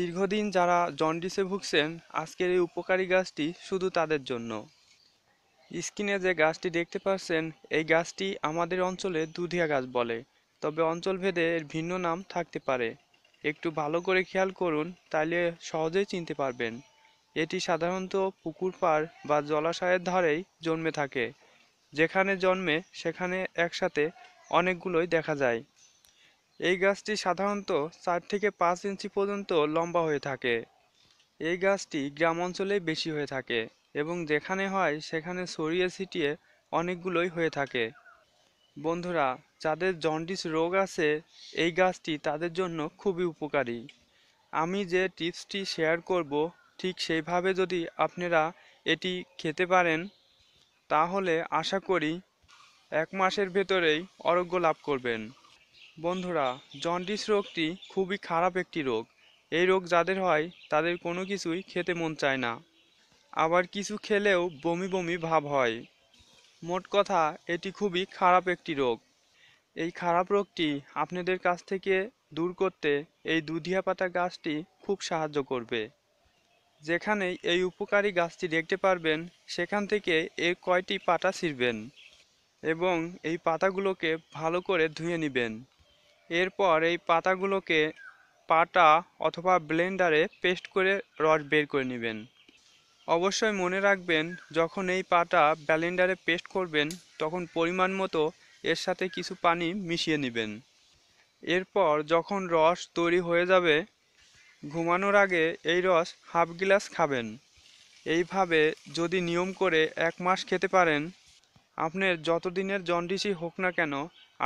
দীর্ঘদিন যারা জন্ডিসে ভুগছেন আজকের এই উপকারী গাছটি শুধু তাদের জন্য স্কিনে যে গাছটি দেখতে পাচ্ছেন এই গাছটি আমাদের অঞ্চলে দুধিয়া গাছ বলে তবে অঞ্চল ভেদে এর ভিন্ন নাম থাকতে পারে একটু ভালো করে খেয়াল করুন তাহলে সহজেই চিনতে পারবেন এটি সাধারণত পুকুর পাড় বা জলাশয়ের ধারেই জন্মে থাকে যেখানে জন্মে সেখানে একসাথে অনেকগুলোই দেখা যায় এই গাছটি সাধারণত চার থেকে পাঁচ ইঞ্চি পর্যন্ত লম্বা হয়ে থাকে এই গাছটি গ্রাম অঞ্চলে বেশি হয়ে থাকে এবং যেখানে হয় সেখানে ছড়িয়ে ছিটিয়ে অনেকগুলোই হয়ে থাকে বন্ধুরা যাদের জন্ডিস রোগ আছে এই গাছটি তাদের জন্য খুবই উপকারী আমি যে টিপসটি শেয়ার করব ঠিক সেইভাবে যদি আপনারা এটি খেতে পারেন তাহলে আশা করি এক মাসের ভেতরেই আরোগ্য লাভ করবেন বন্ধুরা জন্ডিস রোগটি খুবই খারাপ একটি রোগ এই রোগ যাদের হয় তাদের কোনো কিছুই খেতে মন চায় না আবার কিছু খেলেও বমি বমি ভাব হয় মোট কথা এটি খুবই খারাপ একটি রোগ এই খারাপ রোগটি আপনাদের কাছ থেকে দূর করতে এই দুধিয়া পাতা গাছটি খুব সাহায্য করবে যেখানে এই উপকারী গাছটি দেখতে পারবেন সেখান থেকে এর কয়টি পাতা ছিঁড়বেন এবং এই পাতাগুলোকে ভালো করে ধুয়ে নেবেন এরপর এই পাতাগুলোকে পাটা অথবা ব্লেন্ডারে পেস্ট করে রস বের করে নেবেন অবশ্যই মনে রাখবেন যখন এই পাটা ব্লেন্ডারে পেস্ট করবেন তখন পরিমাণ মতো এর সাথে কিছু পানি মিশিয়ে নেবেন এরপর যখন রস তৈরি হয়ে যাবে ঘুমানোর আগে এই রস হাফ গ্লাস খাবেন এইভাবে যদি নিয়ম করে এক মাস খেতে পারেন আপনার যতদিনের জন্ডিসই হোক না কেন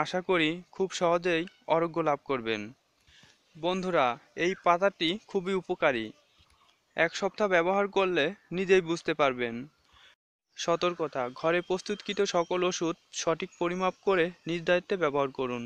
আশা করি খুব সহজেই আরোগ্য লাভ করবেন বন্ধুরা এই পাতাটি খুবই উপকারী এক সপ্তাহ ব্যবহার করলে নিজেই বুঝতে পারবেন সতর্কতা ঘরে প্রস্তুতকৃত সকল ওষুধ সঠিক পরিমাপ করে নির্ধারিত ব্যবহার করুন